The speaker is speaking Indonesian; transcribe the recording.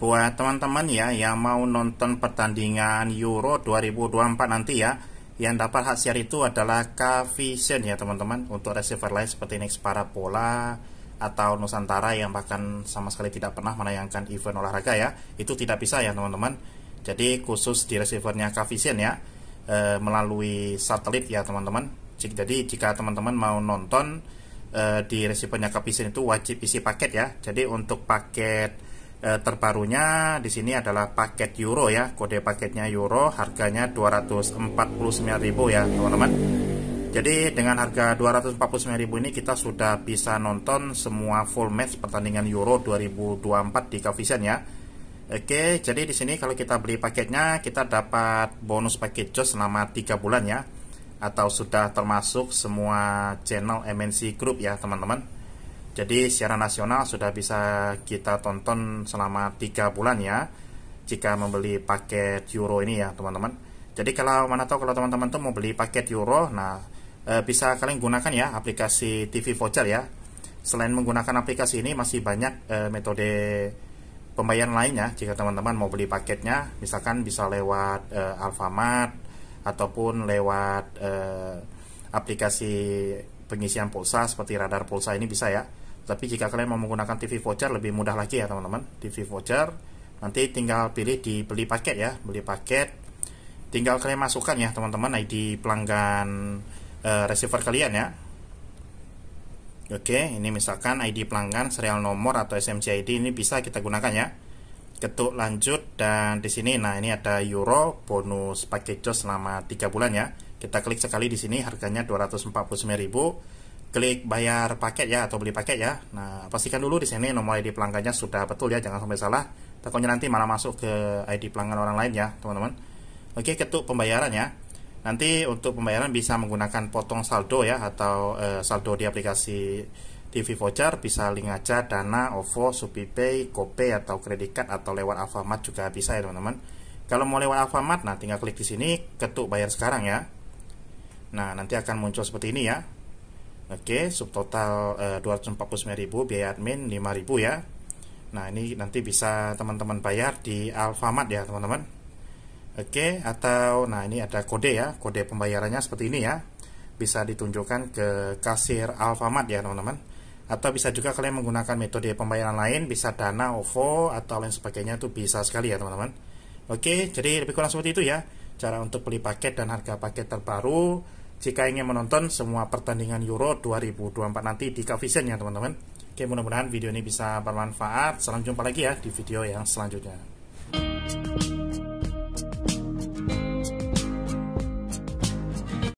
buat teman-teman ya yang mau nonton pertandingan Euro 2024 nanti ya yang dapat hak siar itu adalah k ya teman-teman untuk receiver lain seperti Next Parapola atau Nusantara yang bahkan sama sekali tidak pernah menayangkan event olahraga ya itu tidak bisa ya teman-teman jadi khusus di receivernya k ya e, melalui satelit ya teman-teman jadi jika teman-teman mau nonton e, di receivernya k itu wajib isi paket ya jadi untuk paket Eh, terbarunya di sini adalah paket euro ya kode paketnya euro harganya 249.000 ya teman-teman jadi dengan harga 249.000 ini kita sudah bisa nonton semua full match pertandingan euro 2024 di Covision ya Oke, jadi di sini kalau kita beli paketnya kita dapat bonus paket jos selama 3 bulan ya atau sudah termasuk semua channel MNC Group ya teman-teman. Jadi siaran nasional sudah bisa kita tonton selama 3 bulan ya jika membeli paket euro ini ya teman-teman. Jadi kalau mana tahu kalau teman-teman tuh mau beli paket euro, nah e, bisa kalian gunakan ya aplikasi TV voucher ya. Selain menggunakan aplikasi ini masih banyak e, metode pembayaran lainnya jika teman-teman mau beli paketnya, misalkan bisa lewat e, Alfamart ataupun lewat e, aplikasi pengisian pulsa seperti radar pulsa ini bisa ya tapi jika kalian mau menggunakan TV voucher lebih mudah lagi ya teman-teman TV voucher nanti tinggal pilih di beli paket ya beli paket tinggal kalian masukkan ya teman-teman ID pelanggan uh, receiver kalian ya Oke, ini misalkan ID pelanggan, serial nomor atau SMC ID ini bisa kita gunakan ya. Ketuk lanjut dan di sini nah ini ada euro bonus paket jos selama 3 bulan ya. Kita klik sekali di sini harganya 249.000 klik bayar paket ya atau beli paket ya. Nah, pastikan dulu di sini nomor ID pelanggannya sudah betul ya, jangan sampai salah. Takutnya nanti malah masuk ke ID pelanggan orang lain ya, teman-teman. Oke, ketuk pembayaran ya. Nanti untuk pembayaran bisa menggunakan potong saldo ya atau e, saldo di aplikasi TV voucher bisa link aja Dana, OVO, SupiPay, GoPay atau kredit card atau lewat Alfamart juga bisa ya, teman-teman. Kalau mau lewat Alfamart, nah tinggal klik di sini, ketuk bayar sekarang ya. Nah, nanti akan muncul seperti ini ya. Oke, okay, subtotal eh, uh, 249.000 biaya admin 5.000 ya. Nah, ini nanti bisa teman-teman bayar di Alfamart ya, teman-teman. Oke, okay, atau nah ini ada kode ya, kode pembayarannya seperti ini ya. Bisa ditunjukkan ke kasir Alfamart ya, teman-teman. Atau bisa juga kalian menggunakan metode pembayaran lain, bisa Dana, OVO atau lain sebagainya itu bisa sekali ya, teman-teman. Oke, okay, jadi lebih kurang seperti itu ya. Cara untuk beli paket dan harga paket terbaru jika ingin menonton semua pertandingan Euro 2024 nanti di Kavision ya teman-teman. Oke, mudah-mudahan video ini bisa bermanfaat. Salam jumpa lagi ya di video yang selanjutnya.